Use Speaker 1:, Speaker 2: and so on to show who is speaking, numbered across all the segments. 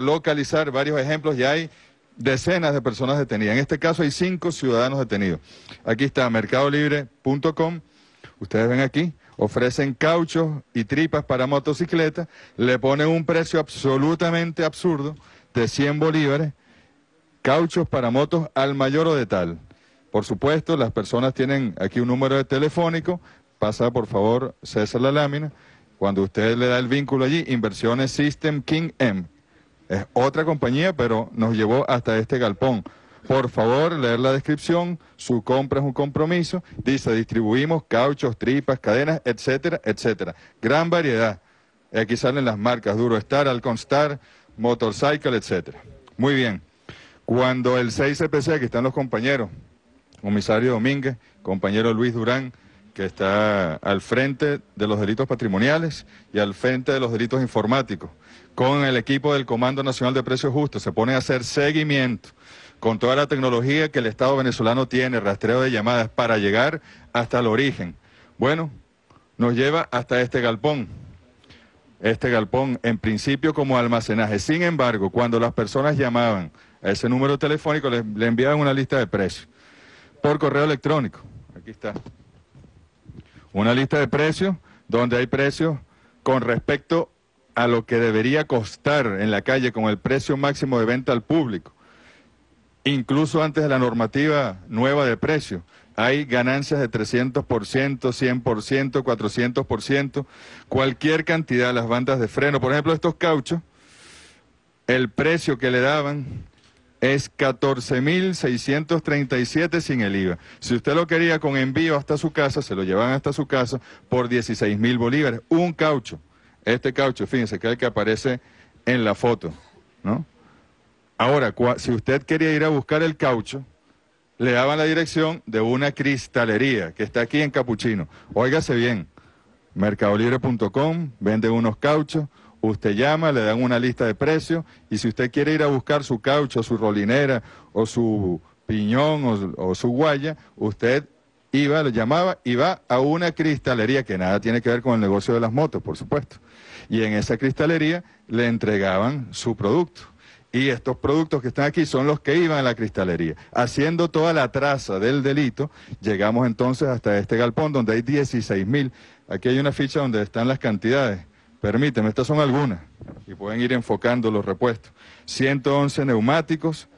Speaker 1: localizar varios ejemplos y hay decenas de personas detenidas. En este caso hay cinco ciudadanos detenidos. Aquí está mercadolibre.com. Ustedes ven aquí, ofrecen cauchos y tripas para motocicletas, le ponen un precio absolutamente absurdo de 100 bolívares, cauchos para motos al mayor o de tal. Por supuesto, las personas tienen aquí un número de telefónico, pasa por favor César la lámina, cuando usted le da el vínculo allí, inversiones System King M, es otra compañía, pero nos llevó hasta este galpón. Por favor, leer la descripción, su compra es un compromiso, dice, distribuimos cauchos, tripas, cadenas, etcétera, etcétera. Gran variedad. Aquí salen las marcas Durostar, Alconstar, Motorcycle, etcétera. Muy bien. Cuando el 6CPC, aquí están los compañeros, comisario Domínguez, compañero Luis Durán, que está al frente de los delitos patrimoniales y al frente de los delitos informáticos, con el equipo del Comando Nacional de Precios Justos. Se pone a hacer seguimiento con toda la tecnología que el Estado venezolano tiene, rastreo de llamadas, para llegar hasta el origen. Bueno, nos lleva hasta este galpón. Este galpón, en principio como almacenaje. Sin embargo, cuando las personas llamaban a ese número telefónico, le, enviaban una lista de precios por correo electrónico. Aquí está una lista de precios donde hay precios con respecto a lo que debería costar en la calle con el precio máximo de venta al público. Incluso antes de la normativa nueva de precios, hay ganancias de 300%, 100%, 400%, cualquier cantidad, las bandas de freno, por ejemplo, estos cauchos, el precio que le daban es 14.637 sin el IVA. Si usted lo quería con envío hasta su casa, se lo llevan hasta su casa por 16.000 bolívares. Un caucho. Este caucho, fíjense, que es el que aparece en la foto, ¿no? Ahora, si usted quería ir a buscar el caucho, le daban la dirección de una cristalería que está aquí en Capuchino. Óigase bien, mercadolibre.com, vende unos cauchos, Usted llama, le dan una lista de precios y si usted quiere ir a buscar su caucho, su rolinera o su piñón o, su guaya, usted iba, lo llamaba y va a una cristalería que nada tiene que ver con el negocio de las motos, por supuesto. Y en esa cristalería le entregaban su producto. Y estos productos que están aquí son los que iban a la cristalería. Haciendo toda la traza del delito, llegamos entonces hasta este galpón donde hay 16 mil. Aquí hay una ficha donde están las cantidades. Permíteme, estas son algunas y pueden ir enfocando los repuestos. 111 neumáticos,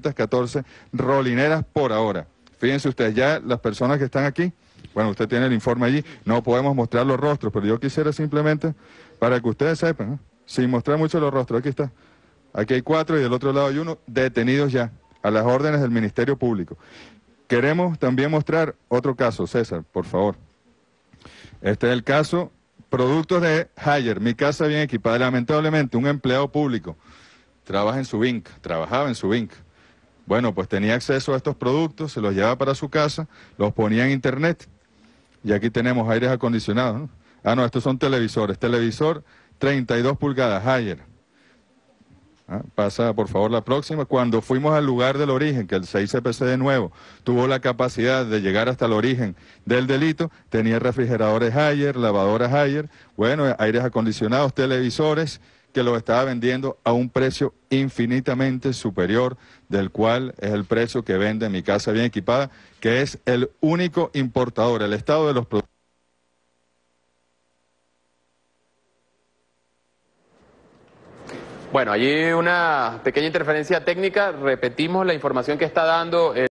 Speaker 1: 14 rolineras por ahora. Fíjense ustedes, ya las personas que están aquí, bueno, usted tiene el informe allí, no podemos mostrar los rostros, pero yo quisiera simplemente, para que ustedes sepan, ¿eh? sin mostrar mucho los rostros, aquí está, aquí hay cuatro y del otro lado hay uno, detenidos ya, a las órdenes del Ministerio Público. Queremos también mostrar otro caso, César, por favor. Este es el caso productos de Hayer, mi casa bien equipada. Lamentablemente, un empleado público trabaja en su vinca, trabajaba en su vinca, bueno, pues tenía acceso a estos productos, se los llevaba para su casa, los ponía en internet. Y aquí tenemos aires acondicionados. Ah, no, estos son televisores. Televisor 32 pulgadas, Higher. Ah, pasa, por favor, la próxima. Cuando fuimos al lugar del origen, que el 6CPC de nuevo tuvo la capacidad de llegar hasta el origen del delito, tenía refrigeradores Higher, lavadoras ayer. bueno, aires acondicionados, televisores, que lo estaba vendiendo a un precio infinitamente superior del cual es el precio que vende mi casa bien equipada, que es el único importador, el estado de los productos. Bueno, allí una pequeña interferencia técnica. Repetimos la información que está dando. El...